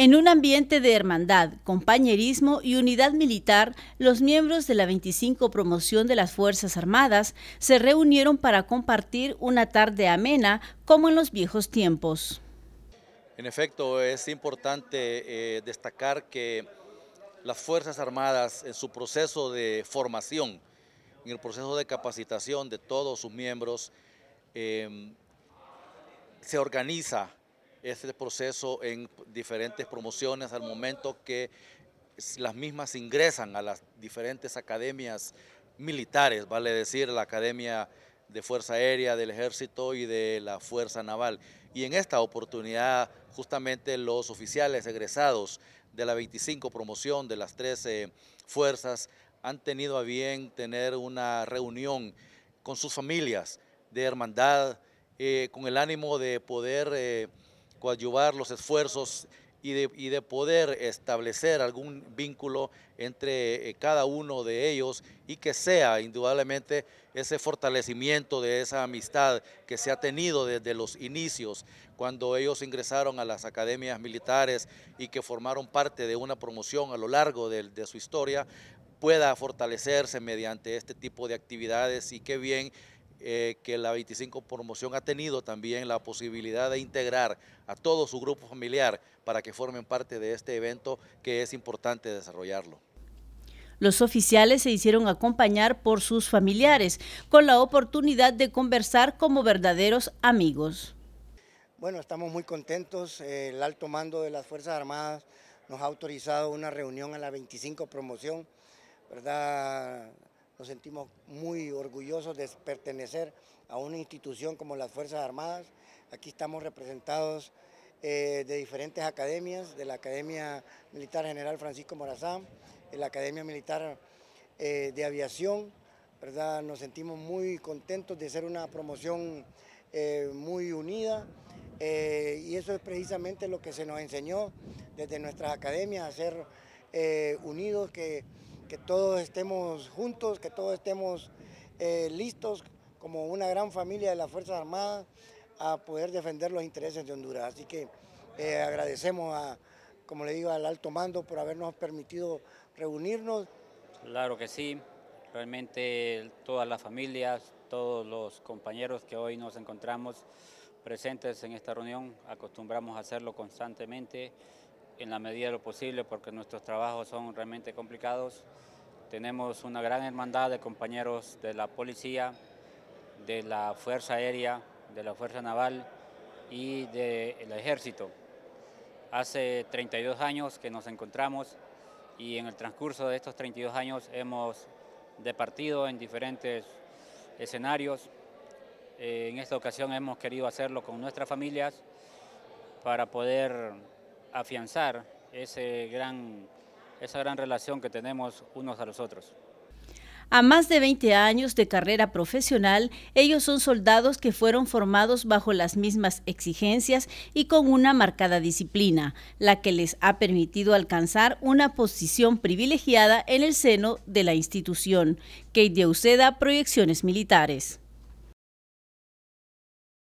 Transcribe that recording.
En un ambiente de hermandad, compañerismo y unidad militar, los miembros de la 25 Promoción de las Fuerzas Armadas se reunieron para compartir una tarde amena como en los viejos tiempos. En efecto, es importante eh, destacar que las Fuerzas Armadas en su proceso de formación, en el proceso de capacitación de todos sus miembros, eh, se organiza este proceso en diferentes promociones al momento que las mismas ingresan a las diferentes academias militares, vale decir, la Academia de Fuerza Aérea, del Ejército y de la Fuerza Naval. Y en esta oportunidad, justamente los oficiales egresados de la 25 promoción de las 13 fuerzas han tenido a bien tener una reunión con sus familias de hermandad, eh, con el ánimo de poder eh, coadyuvar los esfuerzos y de, poder establecer algún vínculo entre eh, cada uno de ellos y que sea indudablemente ese fortalecimiento de esa amistad que se ha tenido desde los inicios, cuando ellos ingresaron a las academias militares y que formaron parte de una promoción a lo largo de, de su historia, pueda fortalecerse mediante este tipo de actividades y qué bien eh, que la 25 promoción ha tenido también la posibilidad de integrar a todo su grupo familiar para que formen parte de este evento que es importante desarrollarlo. Los oficiales se hicieron acompañar por sus familiares, con la oportunidad de conversar como verdaderos amigos. Bueno, estamos muy contentos. El alto mando de las Fuerzas Armadas nos ha autorizado una reunión a la 25 promoción, ¿verdad? nos sentimos muy orgullosos de pertenecer a una institución como las Fuerzas Armadas. Aquí estamos representados eh, de diferentes academias, de la Academia Militar General Francisco Morazán, de la Academia Militar eh, de Aviación. ¿verdad? Nos sentimos muy contentos de ser una promoción eh, muy unida y eso es precisamente lo que se nos enseñó desde nuestras academias, a ser unidos, que que todos estemos juntos, que todos estemos eh, listos como una gran familia de las Fuerzas Armadas a poder defender los intereses de Honduras. Así que eh, agradecemos, a, como le digo, al alto mando por habernos permitido reunirnos. Claro que sí, realmente todas las familias, todos los compañeros que hoy nos encontramos presentes en esta reunión, acostumbramos a hacerlo constantemente en la medida de lo posible porque nuestros trabajos son realmente complicados. Tenemos una gran hermandad de compañeros de la policía, de la Fuerza Aérea, de la Fuerza Naval y del Ejército. Hace 32 años que nos encontramos y en el transcurso de estos 32 años hemos departido en diferentes escenarios. Eh, en esta ocasión hemos querido hacerlo con nuestras familias para poder afianzar gran, esa gran relación que tenemos unos a los otros. A más de 20 años de carrera profesional, ellos son soldados que fueron formados bajo las mismas exigencias y con una marcada disciplina, la que les ha permitido alcanzar una posición privilegiada en el seno de la institución. Kate de Proyecciones Militares.